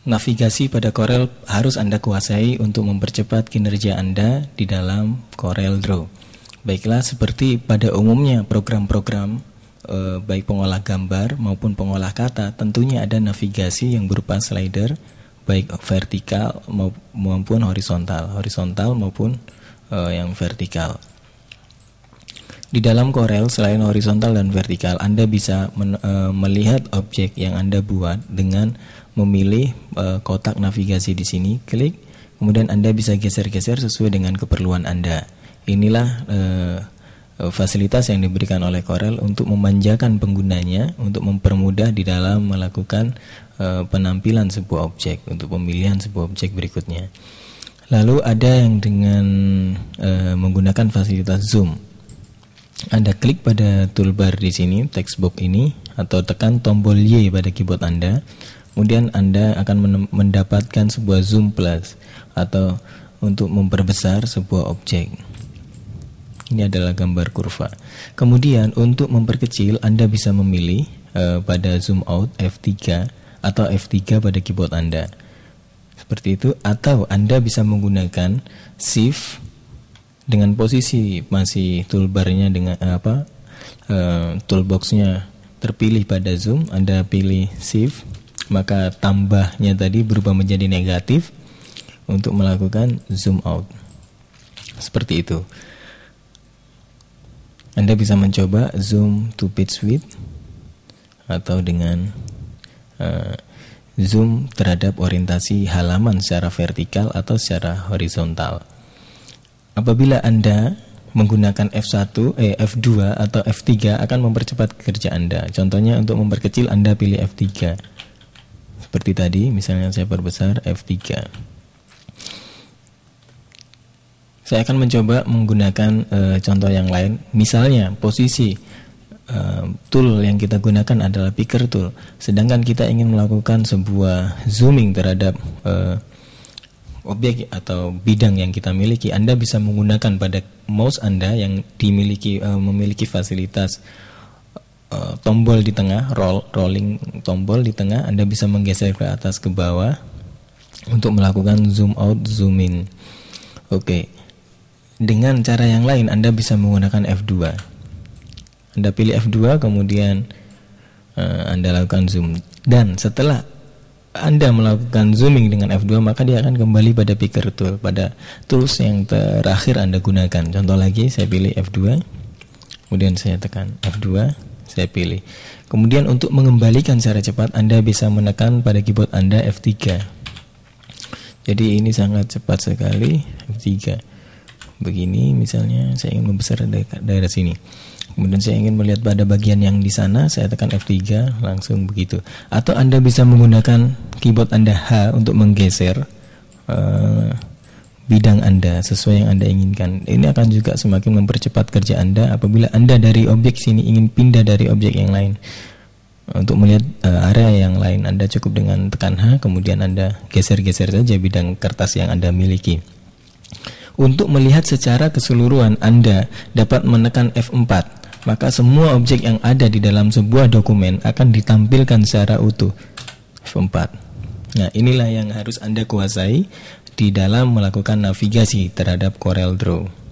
Navigasi pada Corel harus Anda kuasai untuk mempercepat kinerja Anda di dalam Corel Draw. Baiklah, seperti pada umumnya program-program eh, baik pengolah gambar maupun pengolah kata, tentunya ada navigasi yang berupa slider baik vertikal maupun horizontal, horizontal maupun eh, yang vertikal. Di dalam Corel, selain horizontal dan vertikal, Anda bisa men, e, melihat objek yang Anda buat dengan memilih e, kotak navigasi di sini, klik, kemudian Anda bisa geser-geser sesuai dengan keperluan Anda. Inilah e, e fasilitas yang diberikan oleh Corel untuk memanjakan penggunanya, untuk mempermudah di dalam melakukan e, penampilan sebuah objek, untuk pemilihan sebuah objek berikutnya. Lalu ada yang dengan e, menggunakan fasilitas zoom anda klik pada toolbar di sini, textbox ini, atau tekan tombol Y pada keyboard Anda. Kemudian Anda akan mendapatkan sebuah zoom plus atau untuk memperbesar sebuah objek. Ini adalah gambar kurva. Kemudian untuk memperkecil Anda bisa memilih e, pada zoom out F3 atau F3 pada keyboard Anda. Seperti itu atau Anda bisa menggunakan shift dengan posisi masih toolbarnya dengan eh, apa uh, toolboxnya terpilih pada zoom anda pilih shift maka tambahnya tadi berubah menjadi negatif untuk melakukan zoom out seperti itu anda bisa mencoba zoom to pitch width atau dengan uh, zoom terhadap orientasi halaman secara vertikal atau secara horizontal. Apabila Anda menggunakan F1, eh, F2 atau F3 akan mempercepat kerja Anda. Contohnya untuk memperkecil Anda pilih F3. Seperti tadi, misalnya saya perbesar F3. Saya akan mencoba menggunakan e, contoh yang lain. Misalnya posisi e, tool yang kita gunakan adalah picker tool. Sedangkan kita ingin melakukan sebuah zooming terhadap e, objek atau bidang yang kita miliki, Anda bisa menggunakan pada mouse Anda yang dimiliki uh, memiliki fasilitas uh, tombol di tengah, roll rolling tombol di tengah, Anda bisa menggeser ke atas ke bawah untuk melakukan zoom out, zoom in. Oke. Okay. Dengan cara yang lain Anda bisa menggunakan F2. Anda pilih F2 kemudian uh, Anda lakukan zoom dan setelah anda melakukan zooming dengan F2 maka dia akan kembali pada picker tool pada tools yang terakhir Anda gunakan contoh lagi saya pilih F2 kemudian saya tekan F2 saya pilih kemudian untuk mengembalikan secara cepat Anda bisa menekan pada keyboard Anda F3 jadi ini sangat cepat sekali F3 begini misalnya saya ingin membesar daerah sini Kemudian saya ingin melihat pada bagian yang di sana, saya tekan F3 langsung begitu. Atau Anda bisa menggunakan keyboard Anda H untuk menggeser uh, bidang Anda sesuai yang Anda inginkan. Ini akan juga semakin mempercepat kerja Anda apabila Anda dari objek sini ingin pindah dari objek yang lain. Untuk melihat uh, area yang lain, Anda cukup dengan tekan H, kemudian Anda geser-geser saja bidang kertas yang Anda miliki. Untuk melihat secara keseluruhan, Anda dapat menekan F4 maka semua objek yang ada di dalam sebuah dokumen akan ditampilkan secara utuh. F4. Nah, inilah yang harus Anda kuasai di dalam melakukan navigasi terhadap Corel Draw.